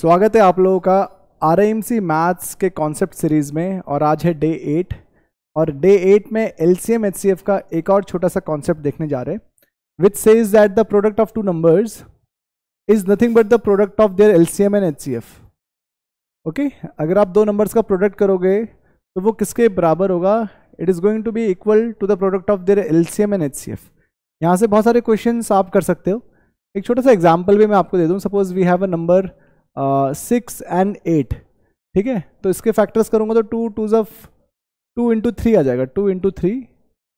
स्वागत है आप लोगों का आर मैथ्स के कॉन्सेप्ट सीरीज़ में और आज है डे एट और डे एट में एल सी का एक और छोटा सा कॉन्सेप्ट देखने जा रहे हैं which says that the product of two numbers is nothing but the product of their L and H okay अगर आप दो नंबर्स का प्रोडक्ट करोगे तो वो किसके बराबर होगा it is going to be equal to the product of their L and H यहाँ से बहुत सारे क्वेश्चन आप कर सकते हो एक छोटा सा एग्जाम्पल भी मैं आपको दे दूँ suppose we have a number six and eight ठीक है तो इसके फैक्टर्स करूँगा तो टू टू जफ टू इंटू थ्री आ जाएगा two into three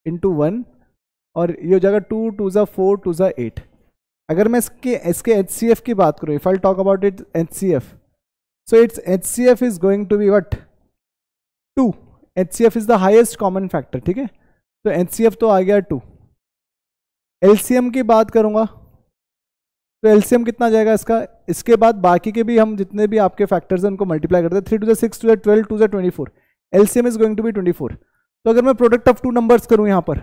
into one और ये हो जाएगा टू टू ज़ा फोर टू ज़ा एट अगर मैं इसके इसके एच सी एफ की बात करूँ if I talk about it H C F so it's H C F is going to be what to H C F is the highest common factor ठीक है तो एच सी एफ तो आ गया to L C M की बात करूँगा तो LCM कितना जाएगा इसका इसके बाद बाकी के भी हम जितने भी आपके फैक्टर्स हैं उनको मल्टीप्लाई करते हैं थ्री टू जै सिक्स टू जै ट्वेल्व टू जै twenty four LCM is going to be twenty four तो अगर मैं प्रोडक्ट ऑफ टू नंबर्स करूँ यहाँ पर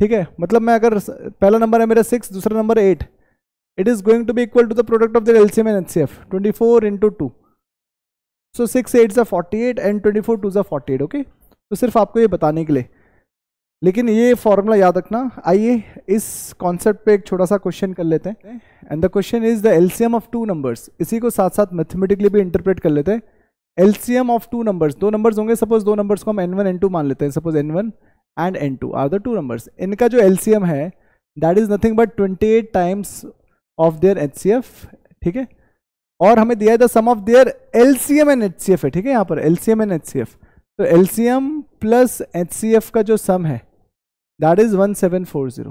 ठीक है मतलब मैं अगर पहला नंबर है मेरा सिक्स दूसरा नंबर eight it is going to be equal to the product of their L C M and H C F twenty four into two so six eight ज़ा forty eight and twenty four two ज़ा forty eight okay तो सिर्फ आपको ये बताने के लिए लेकिन ये फॉर्मूला याद रखना आइए इस कॉन्सेप्ट पे एक छोटा सा क्वेश्चन कर लेते हैं and the question is the M of two numbers इसी को साथ साथ मैथमेटिकली भी इंटरप्रेट कर लेते हैं एम ऑफ टू नंबर्स दो नंबर्स होंगे सपोज दो नंबर्स को हम एन वन एन टू मान लेते हैं suppose N one and N two are the two numbers इनका जो एम है that is nothing but twenty eight times of their H C F ठीक है और हमें दिया है the sum of their L C M and H C F है ठीक है यहाँ पर L C M and H C F तो L C M plus H C F का जो सम है that is one seven four zero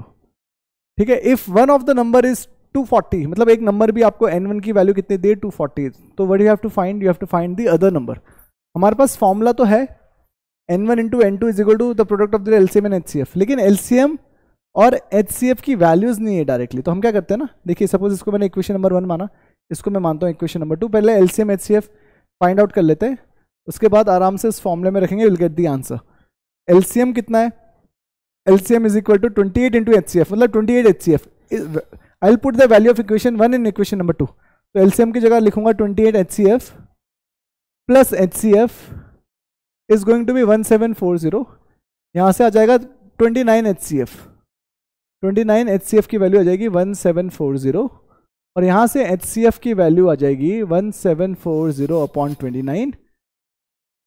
ठीक है if one of the number is 240 मतलब एक नंबर भी आपको n1 की वैल्यू कितनी दे 240 तो what you have to find you have to find the other number हमारे पास फॉर्मूला तो है N one into N two is equal to the product of the L C M and H C F लेकिन L C M और H C F की values नहीं है directly तो हम क्या करते हैं ना देखिए सपोज इसको मैंने इक्वेशन नंबर वन माना इसको मैं मानता हूँ इक्वेशन नंबर टू पहले L C M H C F find out कर लेते हैं उसके बाद आराम से इस फॉर्मूले में रखेंगे will get the answer L C M कितना है L C M is equal to twenty eight into H C F मतलब twenty eight H C F I will put the value of equation one in equation number two तो LCM की जगह लिखूंगा twenty eight H C F plus H C F is going to be one seven four zero यहाँ से आ जाएगा twenty nine H C F twenty nine H C F की value आ जाएगी वन सेवन फोर जीरो और यहाँ से एच सी एफ की वैल्यू आ जाएगी one seven four zero upon twenty nine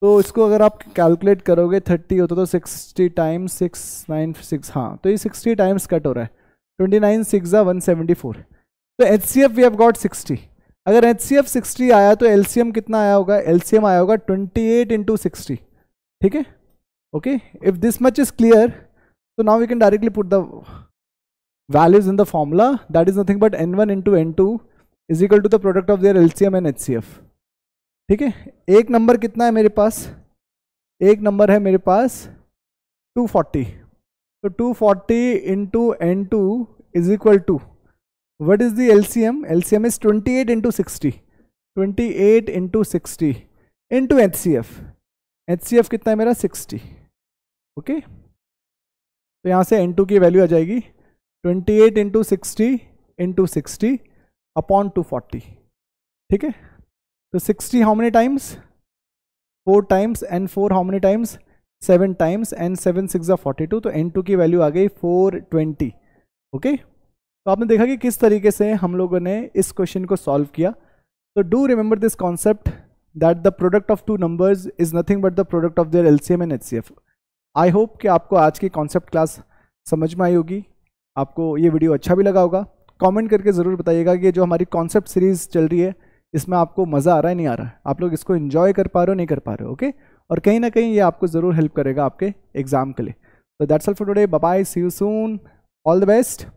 तो इसको अगर आप कैलकुलेट करोगे थर्टी होता तो sixty times six nine six हाँ तो ये सिक्सटी टाइम्स कट हो रहा है twenty nine six one seventy four तो H C F we have got sixty अगर एच सी एफ सिक्सटी आया तो एल सी एम कितना आया होगा एल सी एम आया होगा ट्वेंटी एट इंटू सिक्सटी ठीक है okay if this much is clear तो now we can directly put the values in values in the formula that is N but n1 into n2 is equal to the product of their LCM and H ठीक है एक number कितना है मेरे पास एक number है मेरे पास 240 तो 240 forty into N two is equal to what is the L C M L C M is twenty eight into sixty twenty eight into sixty into H C F H C F कितना है मेरा sixty okay तो यहाँ से N two की value आ जाएगी twenty eight into sixty into sixty upon two forty ठीक है तो sixty how many times four times and four how many times seven times N seven six या फोर्टी टू तो एन टू की value आ गई फोर ट्वेंटी ओके तो आपने देखा कि किस तरीके से हम लोगों ने इस क्वेश्चन को सॉल्व किया तो do remember this concept that the product of two numbers is nothing but the product of their LCM and H C F I hope कि आपको आज की कॉन्सेप्ट क्लास समझ में आई होगी आपको ये वीडियो अच्छा भी लगा होगा कॉमेंट करके ज़रूर बताइएगा कि जो हमारी कॉन्सेप्ट सीरीज़ चल रही है इसमें आपको मज़ा आ रहा है नहीं आ रहा है आप लोग इसको इन्जॉय कर पा रहे हो नहीं कर पा रहे हो ओके और कहीं ना कहीं ये आपको ज़रूर हेल्प करेगा आपके एग्ज़ाम के लिए तो that's all for today bye see you soon all the best